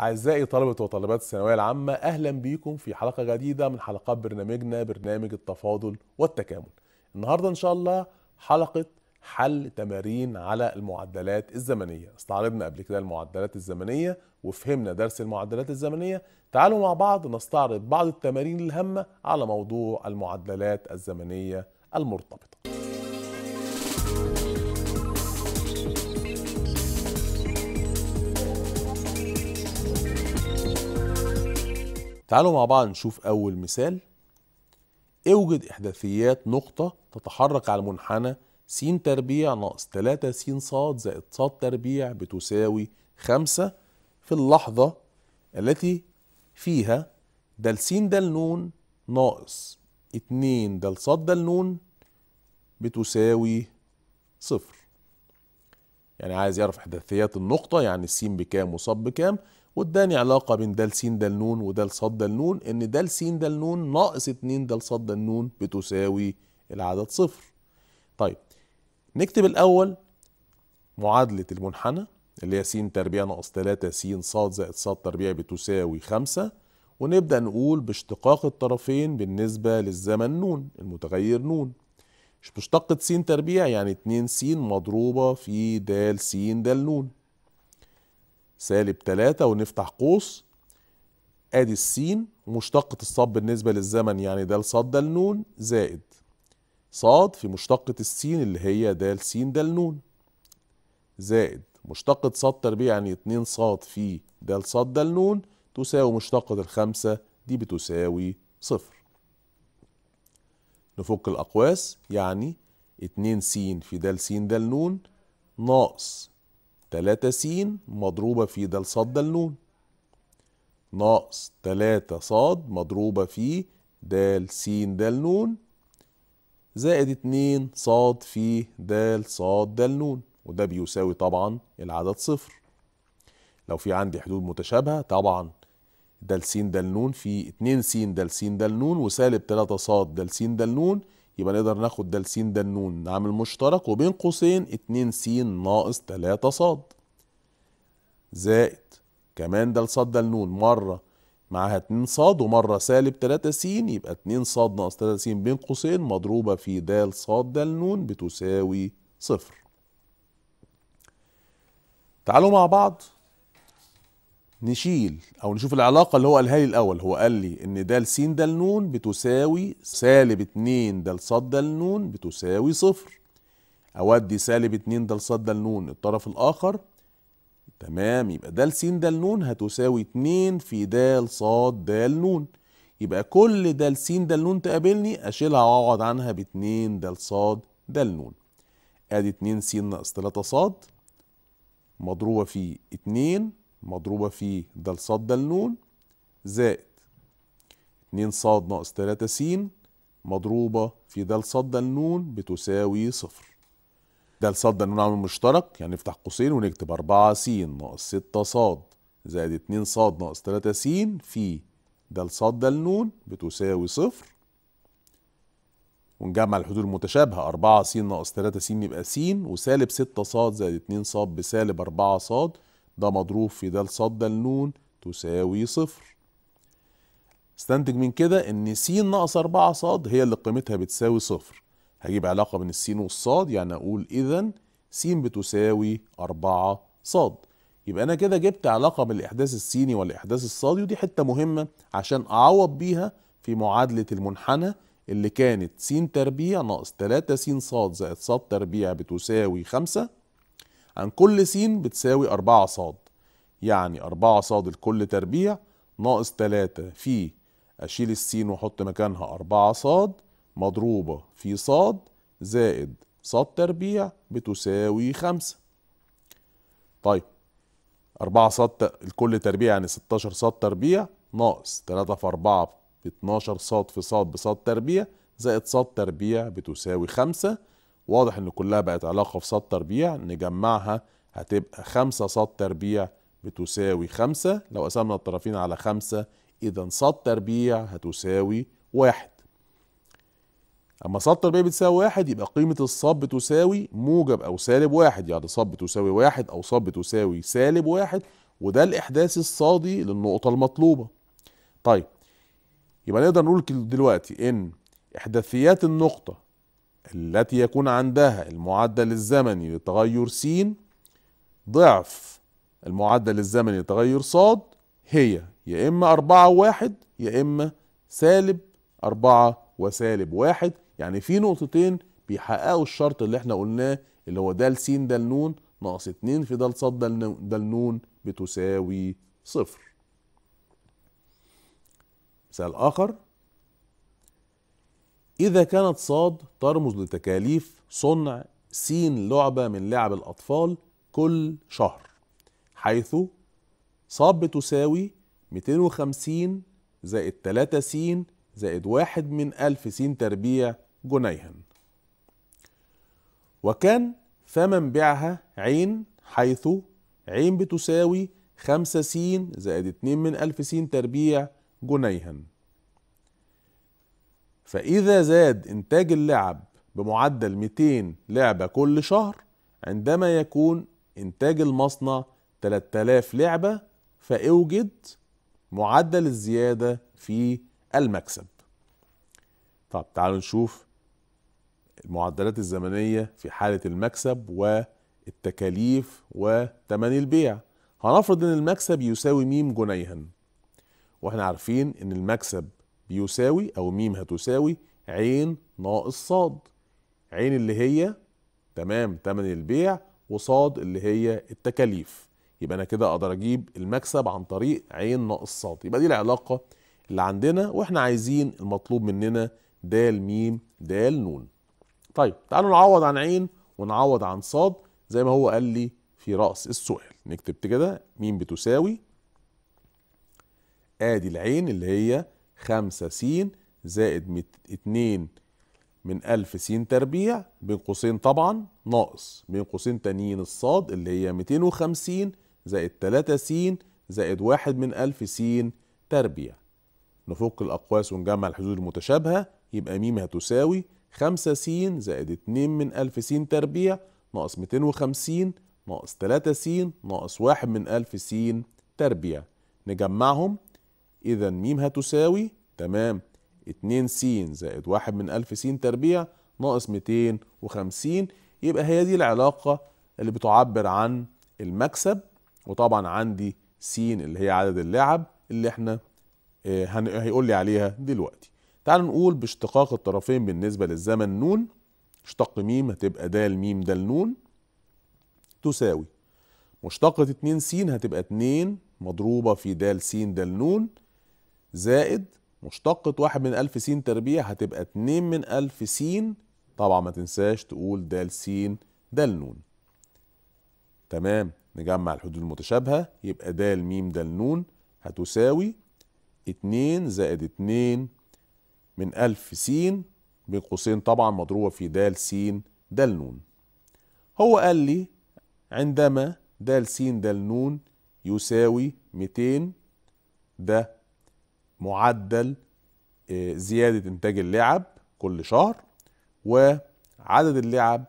أعزائي طلبة وطالبات الثانوية العامة أهلا بيكم في حلقة جديدة من حلقات برنامجنا برنامج التفاضل والتكامل النهاردة إن شاء الله حلقة حل تمارين على المعدلات الزمنية استعرضنا قبل كده المعدلات الزمنية وفهمنا درس المعدلات الزمنية تعالوا مع بعض نستعرض بعض التمارين الهامة على موضوع المعدلات الزمنية المرتبطة تعالوا مع بعض نشوف أول مثال اوجد إحداثيات نقطة تتحرك على المنحنى س تربيع ناقص 3 س ص زائد ص تربيع بتساوي 5 في اللحظة التي فيها دال س دال ن ناقص 2 دال ص دال ن بتساوي صفر يعني عايز يعرف إحداثيات النقطة يعني س بكام وص بكام واداني علاقه بين د س د ن وده ص د ن ان د س د ن ناقص 2 د ص د ن بتساوي العدد صفر طيب نكتب الاول معادله المنحنى اللي هي س تربيع ناقص 3 س ص زائد ص تربيع بتساوي 5 ونبدا نقول باشتقاق الطرفين بالنسبه للزمن ن المتغير ن مش مشتقة س تربيع يعني 2 س مضروبة في د س د ن سالب 3 ونفتح قوس ادي السين مشتقة الصاد بالنسبة للزمن يعني د صاد دال نون زائد صاد في مشتقة السين اللي هي د سين دال نون زائد مشتقة صاد تربيع يعني اتنين صاد في د صاد دال نون تساوي مشتقة الخمسة دي بتساوي صفر نفك الأقواس يعني اتنين س في د سين دال نون ناقص تلاتة س مضروبة في د ص د ن ناقص تلاتة ص مضروبة في د س د ن زائد اتنين ص في د ص د ن وده بيساوي طبعا العدد صفر لو في عندي حدود متشابهة طبعا د س د ن في اتنين س د س د ن وسالب تلاتة ص د س د ن يبقى نقدر ناخد ده س ده النون نعمل مشترك وبين قوسين 2 س ناقص 3 ص زائد كمان ده ص ده النون مره معاها 2 ص ومره سالب 3 س يبقى 2 ص ناقص 3 س بين قوسين مضروبه في د ص ده النون بتساوي صفر تعالوا مع بعض نشيل او نشوف العلاقة اللي هو قالها لي الاول هو قال لي ان دال س دال ن بتساوي سالب اتنين دال ص دال ن بتساوي صفر اودي سالب اتنين دال ص دال ن الطرف الاخر تمام يبقى دال س دال ن هتساوي اتنين في دال ص دال ن يبقى كل دال س دال ن تقابلني اشيلها واقعد عنها باتنين دال ص دال ن ادي اتنين س ناقص تلاتة ص مضروبة في اتنين مضروبة في د صاد د نون زائد 2 صاد ناقص 3 س مضروبة في د صاد د نون بتساوي صفر ده لصاد ده نون عامل مشترك يعني نفتح قوسين ونكتب 4 س ناقص 6 صاد زائد 2 صاد ناقص 3 س في ده لصاد ده نون بتساوي صفر ونجمع الحدود المتشابهة 4 س ناقص 3 س يبقى س وسالب 6 ص زائد 2 ص بسالب 4 ص ده مضروب في ده ص ده النون تساوي صفر استنتج من كده ان س ناقص 4 ص هي اللي قيمتها بتساوي صفر هجيب علاقة بين السين والصاد يعني اقول اذا س بتساوي 4 صاد يبقى انا كده جبت علاقة بين الاحداث السيني والاحداث الصادي ودي حتة مهمة عشان اعوض بيها في معادلة المنحنى اللي كانت س تربيع ناقص 3 س ص زائد ص تربيع بتساوي 5 عن كل س بتساوي 4 ص يعني 4 ص لكل تربيع ناقص 3 في أشيل السين وأحط مكانها 4 ص مضروبة في ص زائد ص تربيع بتساوي 5 طيب 4 ص لكل تربيع يعني 16 ص تربيع ناقص 3 في 4 ب 12 ص في ص بص تربيع زائد ص تربيع بتساوي 5 واضح ان كلها بقت علاقه في صد تربيع نجمعها هتبقى خمسة صد تربيع بتساوي خمسة لو قسمنا الطرفين على خمسة اذا صد تربيع هتساوي واحد اما صد تربيع بتساوي واحد يبقى قيمة الصب بتساوي موجب او سالب واحد يعني صب بتساوي واحد او صب بتساوي سالب واحد وده الاحداث الصادي للنقطة المطلوبة طيب يبقى نقدر نقول دلوقتي ان احداثيات النقطة التي يكون عندها المعدل الزمني لتغير س ضعف المعدل الزمني لتغير ص هي يا إما أربعة وواحد يا إما سالب أربعة وسالب واحد يعني في نقطتين بيحققوا الشرط اللي احنا قلناه اللي هو د س د ن ناقص اتنين في د ص د ن بتساوي صفر مثال آخر إذا كانت صاد ترمز لتكاليف صنع س لعبة من لعب الأطفال كل شهر حيث صاد بتساوي 250 زائد 3 س زائد واحد من ألف س تربيع جنيها وكان ثمن بيعها عين حيث عين بتساوي خمسة س زائد اتنين من ألف س تربيع جنيها فإذا زاد إنتاج اللعب بمعدل 200 لعبة كل شهر عندما يكون إنتاج المصنع 3000 لعبة فأوجد معدل الزيادة في المكسب طب تعالوا نشوف المعدلات الزمنية في حالة المكسب والتكاليف وتمني البيع هنفرض ان المكسب يساوي م جنيها واحنا عارفين ان المكسب بيساوي او ميم هتساوي عين ناقص صاد عين اللي هي تمام تمن البيع وصاد اللي هي التكاليف يبقى انا كده اقدر اجيب المكسب عن طريق عين ناقص صاد يبقى دي العلاقه اللي عندنا واحنا عايزين المطلوب مننا دال ميم دال نون طيب تعالوا نعوض عن عين ونعوض عن صاد زي ما هو قال لي في رأس السؤال نكتب كده ميم بتساوي ادي العين اللي هي خمسة س زائد اتنين من ألف س تربيع بين قوسين طبعا ناقص بين قوسين تانيين الصاد اللي هي ميتين وخمسين زائد تلاتة س زائد واحد من ألف س تربيع نفك الأقواس ونجمع الحدود المتشابهة يبقى م هتساوي خمسة س زائد اتنين من ألف س تربيع ناقص ميتين وخمسين ناقص تلاتة س ناقص واحد من ألف س تربيع نجمعهم اذا م هتساوي تمام 2 س زائد 1 من 1000 س تربيع ناقص 250 يبقى هي دي العلاقة اللي بتعبر عن المكسب وطبعا عندي س اللي هي عدد اللعب اللي احنا آه، هيقول لي عليها دلوقتي تعال نقول باشتقاق الطرفين بالنسبة للزمن نون اشتق م هتبقى د م د نون تساوي مشتقة 2 س هتبقى 2 مضروبة في د س د نون زائد مشتقة واحد من ألف س تربيع هتبقى اتنين من ألف س طبعا ما تنساش تقول د س د ن تمام نجمع الحدود المتشابهة يبقى د م د ن هتساوي اتنين زائد اتنين من ألف س بين قوسين طبعا مضروبة في د س د ن هو قال لي عندما د س د ن يساوي ميتين ده معدل آه، زياده انتاج اللعب كل شهر وعدد اللعب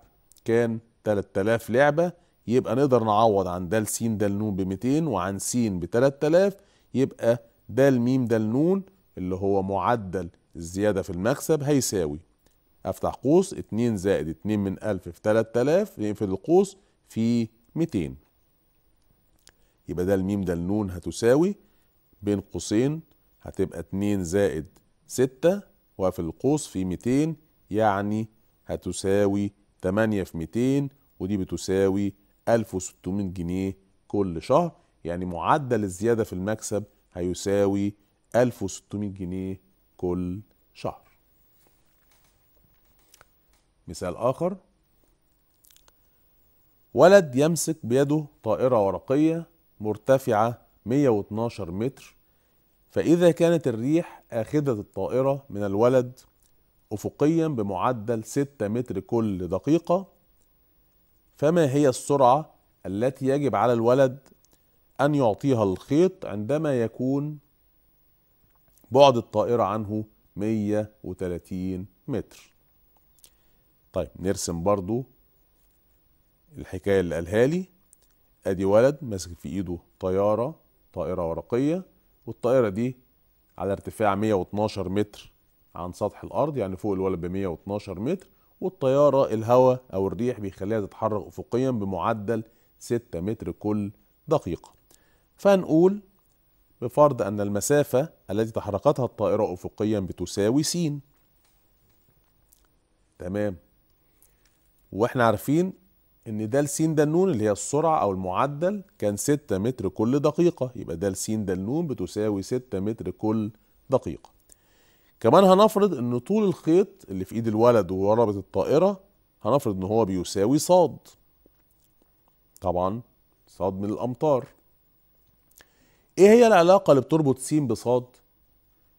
كان 3000 لعبه يبقى نقدر نعوض عن دال سين دال نون ب 200 وعن سين ب 3000 يبقى دال ميم دال نون اللي هو معدل الزياده في المكسب هيساوي افتح قوس 2 زائد 2 من 1000 في 3000 نقفل القوس في 200 يبقى دال ميم دال نون هتساوي بين قوسين هتبقى 2 زائد 6 وفي القوس في 200 يعني هتساوي 8 في 200 ودي بتساوي 1600 جنيه كل شهر يعني معدل الزيادة في المكسب هيساوي 1600 جنيه كل شهر مثال آخر ولد يمسك بيده طائرة ورقية مرتفعة 112 متر فإذا كانت الريح آخذة الطائرة من الولد أفقيا بمعدل 6 متر كل دقيقة فما هي السرعة التي يجب على الولد أن يعطيها الخيط عندما يكون بعد الطائرة عنه 130 متر طيب نرسم برضو الحكاية اللي قالها لي ادي ولد ماسك في ايده طيارة طائرة ورقية والطائرة دي على ارتفاع 112 متر عن سطح الأرض يعني فوق الولد ب 112 متر والطيارة الهواء أو الريح بيخليها تتحرك أفقيا بمعدل 6 متر كل دقيقة فهنقول بفرض أن المسافة التي تحركتها الطائرة أفقيا بتساوي س تمام واحنا عارفين ان ده السين ده النون اللي هي السرعه او المعدل كان 6 متر كل دقيقه يبقى ده السين ده النون بتساوي 6 متر كل دقيقه كمان هنفرض ان طول الخيط اللي في ايد الولد وربة الطائره هنفرض ان هو بيساوي صاد طبعا صاد من الامتار ايه هي العلاقه اللي بتربط س بصاد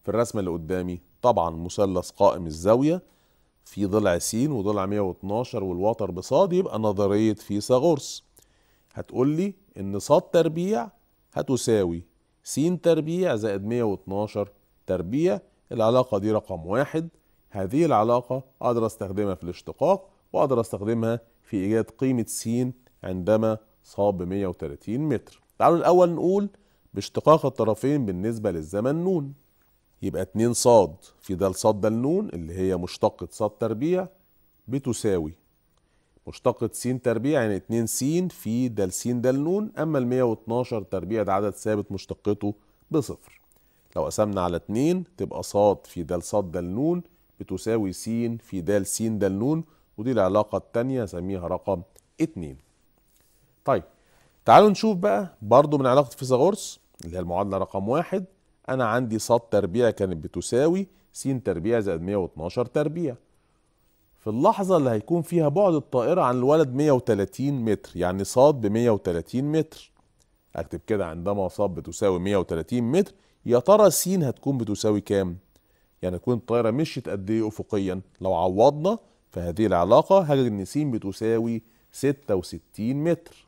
في الرسمه اللي قدامي طبعا مثلث قائم الزاويه في ضلع س وضلع 112 والوتر بصاد يبقى نظرية فيثاغورس هتقول لي ان صاد تربيع هتساوي س تربيع زائد 112 تربيع العلاقة دي رقم واحد هذه العلاقة أقدر أستخدمها في الاشتقاق وأقدر أستخدمها في إيجاد قيمة س عندما صاب 130 متر تعالوا الأول نقول باشتقاق الطرفين بالنسبة للزمن نون يبقى 2 ص في دال ص دال نون اللي هي مشتقة ص تربيع بتساوي مشتقة س تربيع يعني 2 س في دال س دال نون أما ال 112 تربيع ده عدد ثابت مشتقته بصفر لو قسمنا على 2 تبقى ص في دال ص دال نون بتساوي س في دال س دال نون ودي العلاقة التانية سميها رقم 2 طيب تعالوا نشوف بقى برضو من علاقة فيثاغورس اللي هي المعادلة رقم واحد انا عندي ص تربيع كانت بتساوي س تربيع زائد 112 تربيع في اللحظة اللي هيكون فيها بعد الطائرة عن الولد 130 متر يعني ص ب 130 متر اكتب كده عندما ص بتساوي 130 متر يا ترى س هتكون بتساوي كام؟ يعني تكون الطائرة مشيت قد ايه افقيا؟ لو عوضنا في هذه العلاقة هجد ان س بتساوي 66 متر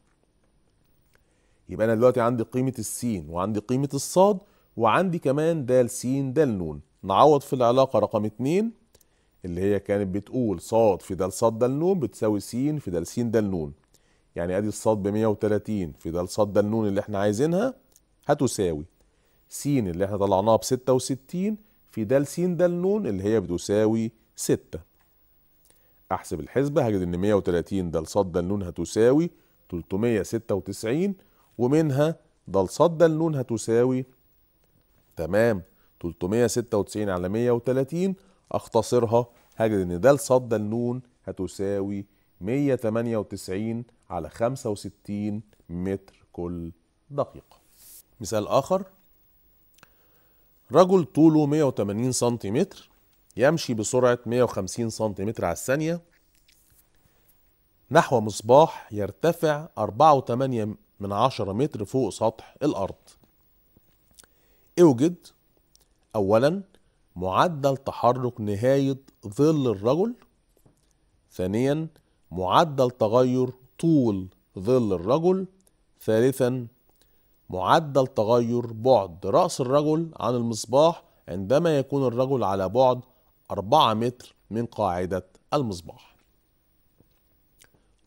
يبقى انا دلوقتي عندي قيمة السين وعندي قيمة الصاد وعندي كمان د س د ن نعوض في العلاقة رقم 2 اللي هي كانت بتقول ص في د ص د ن بتساوي س في د س د ن يعني ادي الصاد ب 130 في د ص د ن اللي احنا عايزينها هتساوي س اللي احنا طلعناها ب 66 في د س د ن اللي هي بتساوي 6 احسب الحسبة هجد ان 130 د ص د ن هتساوي 396 ومنها د ص د ن هتساوي تمام 396 على 130 اختصرها هجد ان د صد النون هتساوي 198 على 65 متر كل دقيقة مثال آخر رجل طوله 180 سنتيمتر يمشي بسرعة 150 سنتيمتر على الثانية نحو مصباح يرتفع 4.8 من عشرة متر فوق سطح الأرض اوجد اولا معدل تحرك نهاية ظل الرجل ثانيا معدل تغير طول ظل الرجل ثالثا معدل تغير بعد رأس الرجل عن المصباح عندما يكون الرجل على بعد 4 متر من قاعدة المصباح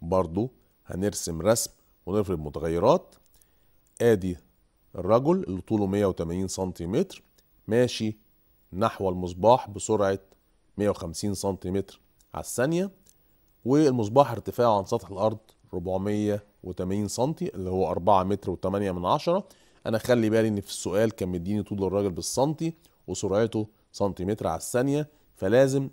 برضو هنرسم رسم ونفرض متغيرات ادي الرجل اللي طوله 180 سنتيمتر ماشي نحو المصباح بسرعة 150 سنتيمتر على الثانية والمصباح ارتفاعه عن سطح الأرض 480 سنتي اللي هو 4 متر و8 من عشرة أنا خلي بالي إن في السؤال كان مديني طول الراجل بالسنتي وسرعته سنتيمتر على الثانية فلازم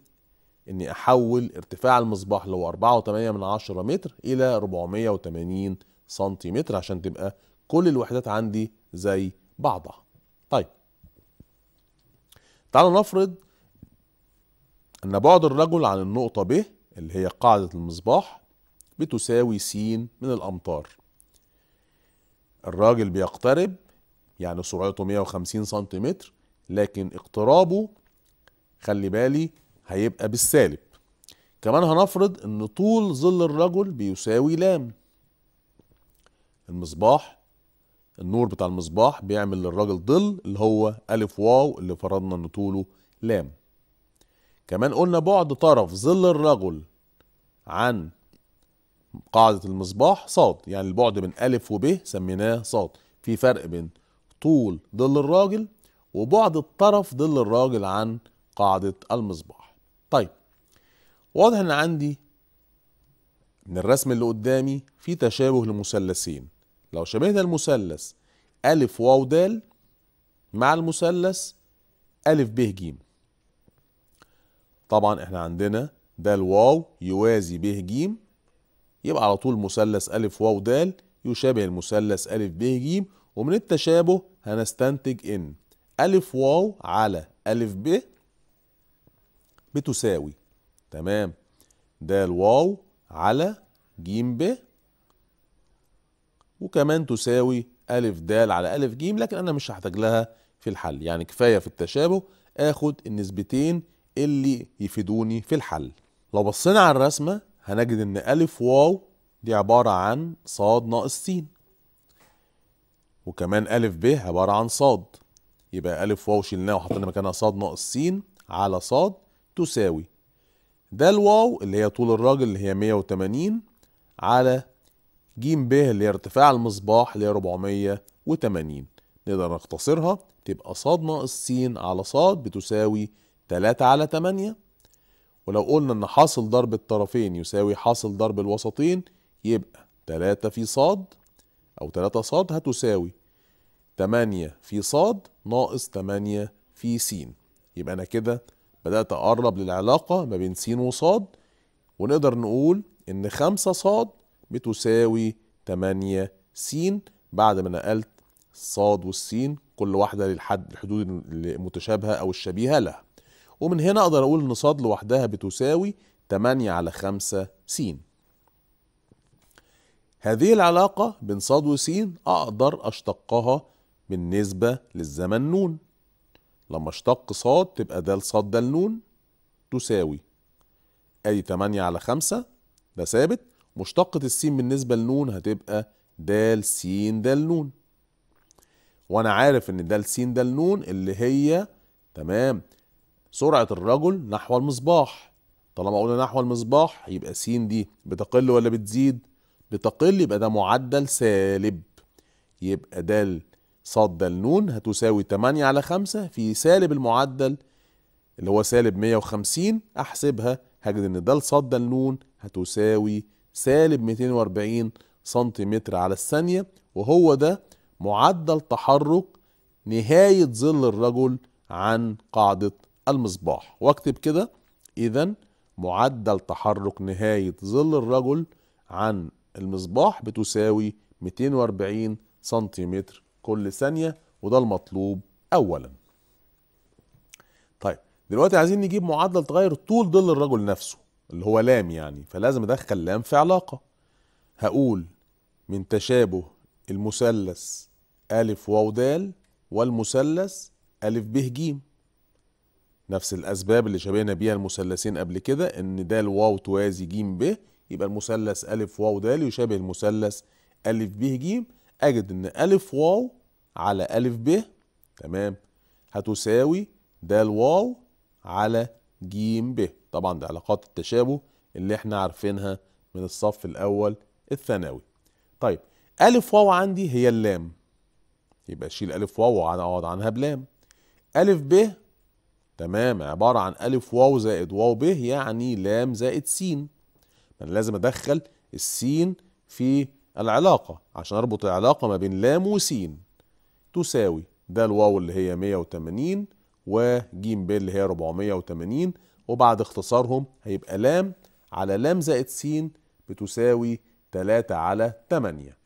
إني أحول ارتفاع المصباح اللي هو 4.8 من عشرة متر إلى 480 سنتيمتر عشان تبقى كل الوحدات عندي زي بعضها طيب تعالوا نفرض أن بعد الرجل عن النقطة ب اللي هي قاعدة المصباح بتساوي س من الأمتار الراجل بيقترب يعني سرعته 150 سنتيمتر لكن اقترابه خلي بالي هيبقى بالسالب كمان هنفرض ان طول ظل الرجل بيساوي لام المصباح النور بتاع المصباح بيعمل للراجل ظل اللي هو ألف واو اللي فرضنا إن طوله لام كمان قلنا بعد طرف ظل الرجل عن قاعدة المصباح صاد يعني البعد بين ألف وب سميناه صاد في فرق بين طول ظل الراجل وبعد الطرف ظل الراجل عن قاعدة المصباح طيب واضح ان عندي من الرسم اللي قدامي في تشابه لمثلثين لو شبهنا المثلث ألف واو دال مع المثلث ألف ب ج طبعا احنا عندنا د واو يوازي ب ج يبقى على طول مثلث ألف واو دال يشابه المثلث ألف ب ج ومن التشابه هنستنتج إن ألف واو على ألف ب بتساوي تمام د واو على ج ب وكمان تساوي ألف د على ألف ج لكن أنا مش هحتاج لها في الحل يعني كفاية في التشابه آخد النسبتين اللي يفيدوني في الحل لو بصينا على الرسمة هنجد إن ألف واو دي عبارة عن ص ناقص س وكمان ألف ب عبارة عن ص يبقى ألف واو شلناه وحطينا مكانها ص ناقص س على ص تساوي ده الواو اللي هي طول الراجل اللي هي 180 على ج ب اللي هي ارتفاع المصباح اللي هي 480 نقدر نختصرها تبقى ص ناقص س على ص بتساوي 3 على 8 ولو قلنا ان حاصل ضرب الطرفين يساوي حاصل ضرب الوسطين يبقى 3 في ص او 3 ص هتساوي 8 في ص ناقص 8 في س يبقى انا كده بدأت اقرب للعلاقة ما بين س وص ونقدر نقول ان 5 ص بتساوي 8 س بعد ما نقلت الصاد والسين كل واحده للحد الحدود المتشابهه او الشبيهه لها ومن هنا اقدر اقول ان صاد لوحدها بتساوي 8 على 5 س هذه العلاقة بين صاد وسين أقدر أشتقها بالنسبة للزمن نون لما اشتق صاد تبقى ده لصاد ده لنون تساوي أدي 8 على 5 ده ثابت مشتقة السين بالنسبة لنون هتبقى د س د نون وانا عارف ان د س د نون اللي هي تمام سرعة الرجل نحو المصباح طالما قلنا نحو المصباح يبقى س دي بتقل ولا بتزيد بتقل يبقى ده معدل سالب يبقى د ص د نون هتساوي 8 على 5 في سالب المعدل اللي هو سالب 150 احسبها هجد ان د ص د نون هتساوي سالب 240 سنتيمتر على الثانية وهو ده معدل تحرك نهاية ظل الرجل عن قاعدة المصباح واكتب كده إذا معدل تحرك نهاية ظل الرجل عن المصباح بتساوي 240 سنتيمتر كل ثانية وده المطلوب أولا طيب دلوقتي عايزين نجيب معدل تغير طول ظل الرجل نفسه اللي هو لام يعني فلازم ادخل لام في علاقه هقول من تشابه المثلث ألف واو دال والمثلث ألف ب ج نفس الأسباب اللي شبهنا بيها المثلثين قبل كده إن د واو توازي ج ب يبقى المثلث ألف واو دال يشابه المثلث ألف ب ج أجد إن ألف واو على ألف ب تمام هتساوي د واو على ج ب طبعا دي علاقات التشابه اللي احنا عارفينها من الصف الاول الثانوي طيب الف واو عندي هي اللام يبقى اشيل الف واو واقعد عنها بلام الف ب تمام عباره عن الف واو زائد واو ب يعني لام زائد س انا لازم ادخل السين في العلاقه عشان اربط العلاقه ما بين لام وسين تساوي ده الواو اللي هي 180 وجيم ب اللي هي 480 وبعد اختصارهم هيبقى لام على لام زائد س بتساوي 3 على 8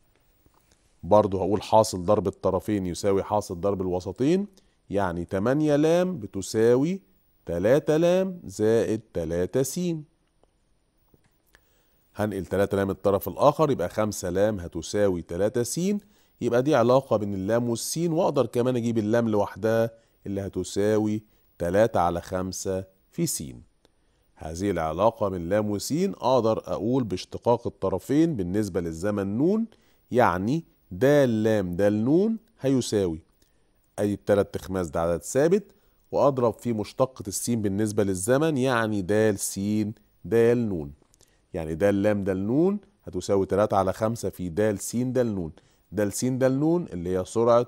برضه هقول حاصل ضرب الطرفين يساوي حاصل ضرب الوسطين يعني 8 لام بتساوي 3 لام زائد 3 س هنقل 3 لام الطرف الآخر يبقى 5 لام هتساوي 3 س يبقى دي علاقة بين اللام والسين وأقدر كمان أجيب اللام لوحدها اللي هتساوي 3 على 5 في س هذه العلاقة من لام وسين أقدر أقول باشتقاق الطرفين بالنسبة للزمن نون يعني د لام د نون هيساوي أي التلات تخماس ده عدد ثابت وأضرب في مشتقة السين بالنسبة للزمن يعني د س د نون يعني د لام د نون هتساوي 3 على 5 في د س د نون د س د نون اللي هي سرعة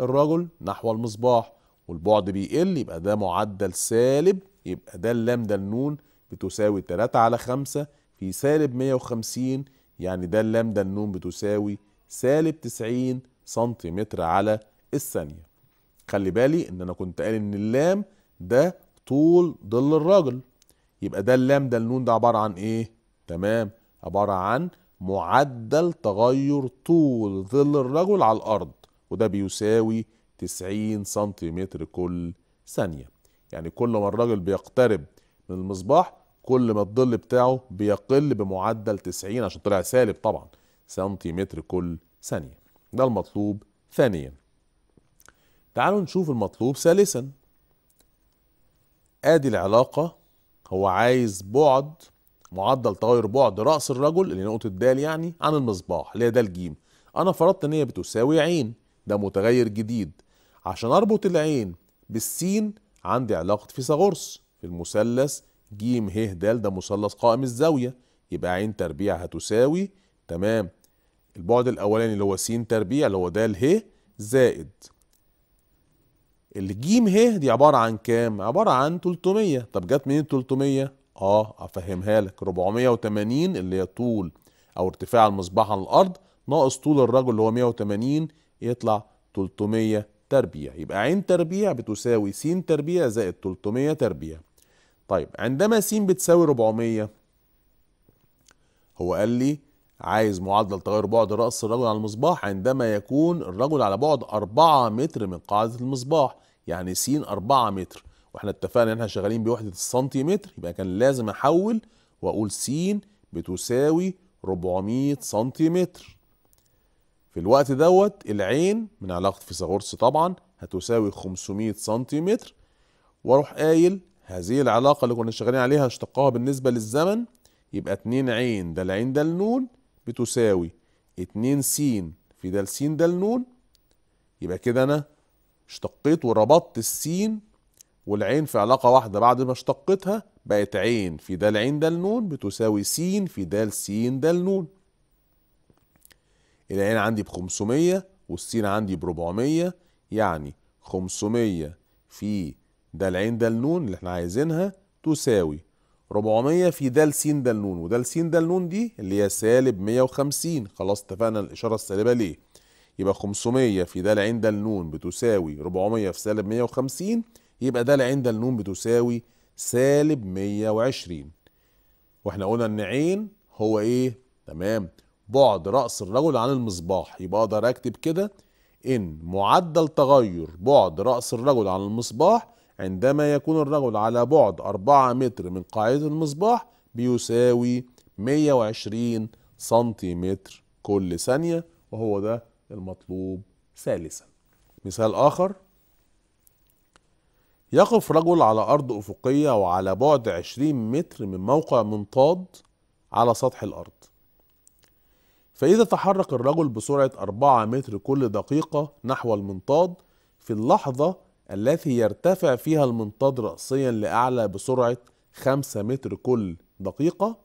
الرجل نحو المصباح والبعد بيقل يبقى ده معدل سالب يبقى ده اللامدا النون بتساوي 3 على 5 في سالب 150 يعني ده اللامدا النون بتساوي سالب 90 سنتيمتر على الثانية خلي بالي ان انا كنت قال ان اللام ده طول ظل الرجل يبقى ده اللام ده النون ده عبارة عن ايه تمام عبارة عن معدل تغير طول ظل الرجل على الارض وده بيساوي 90 سنتيمتر كل ثانية يعني كل ما الراجل بيقترب من المصباح كل ما الظل بتاعه بيقل بمعدل 90 عشان طلع سالب طبعا سنتيمتر كل ثانية ده المطلوب ثانيا تعالوا نشوف المطلوب ثالثا ادي العلاقة هو عايز بعد معدل تغير بعد رأس الرجل اللي نقطة د يعني عن المصباح اللي هي د ج انا فرضت ان هي بتساوي ع ده متغير جديد عشان اربط العين بالسين عندي علاقه فيثاغورس في المثلث ج ه د ده مثلث قائم الزاويه يبقى عين تربيع هتساوي تمام البعد الاولاني اللي هو س تربيع اللي هو د ه زائد ج ه دي عباره عن كام عباره عن 300 طب جت منين 300 اه افهمها لك 480 اللي هي طول او ارتفاع المصباح عن الارض ناقص طول الرجل اللي هو 180 يطلع 300 تربيع يبقى عين تربيع بتساوي س تربيع زائد 300 تربيع طيب عندما س بتساوي 400 هو قال لي عايز معدل تغير بعد رأس الرجل على المصباح عندما يكون الرجل على بعد 4 متر من قاعدة المصباح يعني س 4 متر واحنا اتفقنا ان احنا شغالين بوحدة السنتيمتر يبقى كان لازم احول واقول س بتساوي 400 سنتيمتر في الوقت دوت العين من علاقة فيثاغورس طبعا هتساوي 500 سنتيمتر واروح قايل هذه العلاقة اللي كنا شغالين عليها اشتقاها بالنسبة للزمن يبقى 2 عين ده العين ده النون بتساوي 2 س في ده السين ده النون يبقى كده انا اشتقيت وربطت السين والعين في علاقة واحدة بعد ما اشتقتها بقت عين في ده العين ده النون بتساوي س في ده السين ده النون العين عندي ب 500 والسين عندي ب 400 يعني 500 في ده العين ده النون اللي احنا عايزينها تساوي 400 في ده لسين ده النون وده لسين ده النون دي اللي هي سالب 150 خلاص اتفقنا الاشاره السالبه ليه يبقى 500 في ده العين ده النون بتساوي 400 في سالب 150 يبقى ده العين ده النون بتساوي سالب 120 واحنا قلنا ان عين هو ايه تمام بعد رأس الرجل عن المصباح يبقى اقدر اكتب كده ان معدل تغير بعد رأس الرجل عن المصباح عندما يكون الرجل على بعد 4 متر من قاعدة المصباح بيساوي 120 سنتيمتر كل ثانية وهو ده المطلوب ثالثا مثال آخر يقف رجل على أرض أفقية وعلى بعد 20 متر من موقع منطاد على سطح الأرض فإذا تحرك الرجل بسرعة 4 متر كل دقيقة نحو المنطاد في اللحظة التي يرتفع فيها المنطاد رأسيا لأعلى بسرعة 5 متر كل دقيقة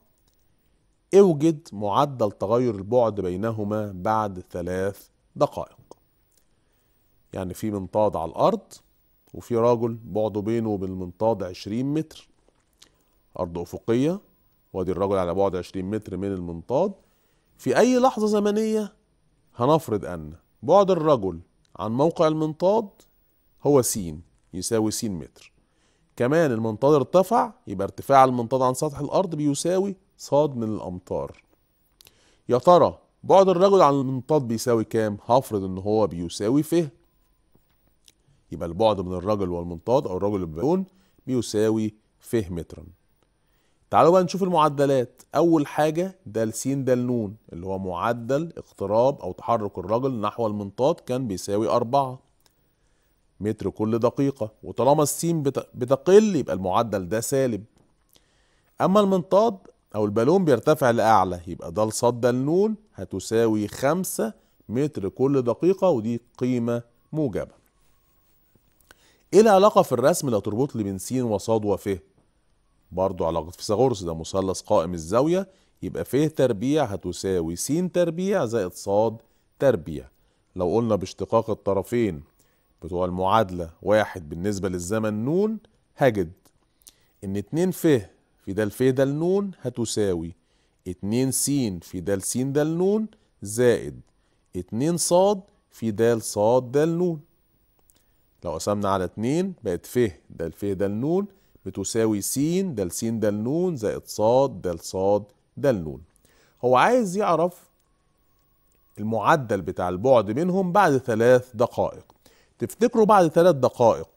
اوجد معدل تغير البعد بينهما بعد ثلاث دقائق يعني في منطاد على الأرض وفي رجل بعده بينه وبين المنطاد 20 متر أرض أفقية وادي الرجل على بعد 20 متر من المنطاد في أي لحظة زمنية هنفرض أن بعد الرجل عن موقع المنطاد هو س يساوي س متر كمان المنطاد ارتفع يبقى ارتفاع المنطاد عن سطح الأرض بيساوي ص من الأمتار يا ترى بعد الرجل عن المنطاد بيساوي كام؟ هفرض إن هو بيساوي ف يبقى البعد من الرجل والمنطاد أو الرجل بالبالون بيساوي ف مترًا تعالوا بقى نشوف المعدلات اول حاجه ده السين ده النون اللي هو معدل اقتراب او تحرك الرجل نحو المنطاد كان بيساوي أربعة متر كل دقيقة وطالما السين بتقل يبقى المعدل ده سالب أما المنطاد أو البالون بيرتفع لأعلى يبقى ده ص ده النون هتساوي خمسة متر كل دقيقة ودي قيمة موجبة إيه العلاقة في الرسم اللي تربط لي بين سين وصاد وف؟ برضه علاقة فيثاغورس ده مثلث قائم الزاوية يبقى ف تربيع هتساوي س تربيع زائد ص تربيع لو قلنا باشتقاق الطرفين بتوع المعادلة واحد بالنسبة للزمن نون هجد إن اتنين ف في دال الف دال نون هتساوي اتنين س في دال س دال نون زائد اتنين ص في د ص د نون لو قسمنا على اتنين بقت ف دال الف دال نون بتساوي س د س د ن زائد ص د ص د ن هو عايز يعرف المعدل بتاع البعد منهم بعد ثلاث دقائق تفتكروا بعد ثلاث دقائق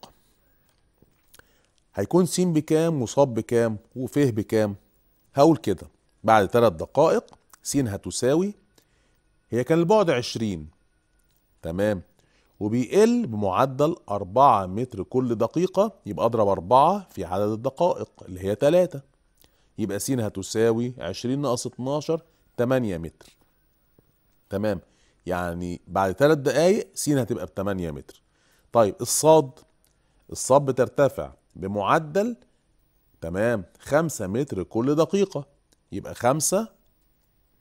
هيكون س بكام وص بكام وف بكام هقول كده بعد ثلاث دقائق س هتساوي هي كان البعد عشرين تمام وبيقل بمعدل 4 متر كل دقيقة يبقى اضرب 4 في عدد الدقائق اللي هي 3 يبقى س هتساوي 20 ناقص 12 8 متر تمام يعني بعد 3 دقايق س هتبقى ب 8 متر طيب الصاد الصاد بترتفع بمعدل تمام 5 متر كل دقيقة يبقى 5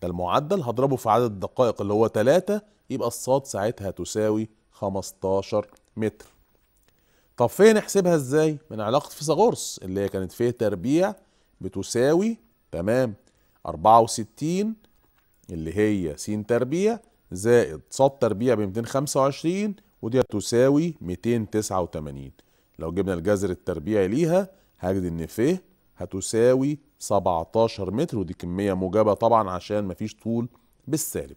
ده المعدل هضربه في عدد الدقائق اللي هو 3 يبقى الصاد ساعتها تساوي 15 متر طب فين نحسبها ازاي من علاقه فيثاغورس اللي هي كانت فيه تربيع بتساوي تمام 64 اللي هي س تربيع زائد ص تربيع ب 225 ودي تساوي 289 لو جبنا الجذر التربيعي ليها هجد ان ف هتساوي 17 متر ودي كميه موجبه طبعا عشان مفيش طول بالسالب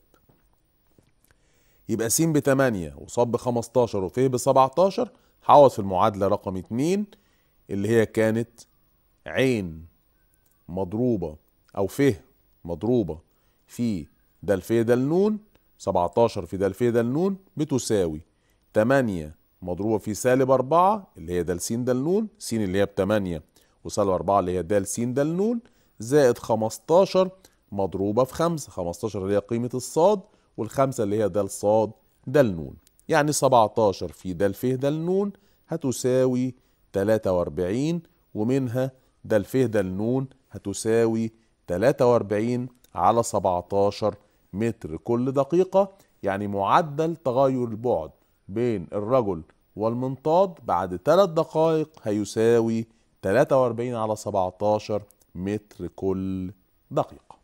يبقى س ب 8 وص ب 15 وف ب 17 هقعد في المعادله رقم 2 اللي هي كانت ع مضروبه او ف مضروبه في د ف د ن 17 في د ف د ن بتساوي 8 مضروبه في سالب 4 اللي هي د س د ن س اللي هي ب 8 وسالب 4 اللي هي د س د ن زائد 15 مضروبه في 5 15 اللي هي قيمه الصاد والخمسة اللي هي دال صاد دال نون يعني 17 في دال فيه دال نون هتساوي 43 ومنها دال فيه دال نون هتساوي 43 على 17 متر كل دقيقة يعني معدل تغير البعد بين الرجل والمنطاد بعد 3 دقائق هيساوي 43 على 17 متر كل دقيقة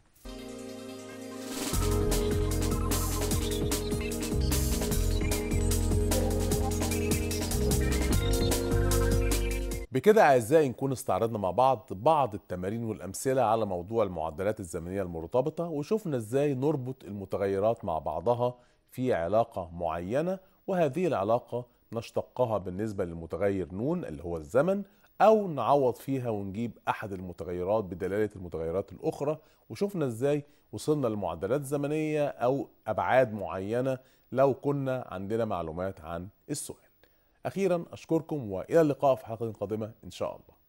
بكده أعزائي نكون استعرضنا مع بعض بعض التمارين والأمثلة على موضوع المعدلات الزمنية المرتبطة وشفنا إزاي نربط المتغيرات مع بعضها في علاقة معينة وهذه العلاقة نشتقها بالنسبة للمتغير نون اللي هو الزمن أو نعوض فيها ونجيب أحد المتغيرات بدلالة المتغيرات الأخرى وشفنا إزاي وصلنا لمعدلات زمنية أو أبعاد معينة لو كنا عندنا معلومات عن السؤال أخيرا أشكركم وإلى اللقاء في حلقة قادمة إن شاء الله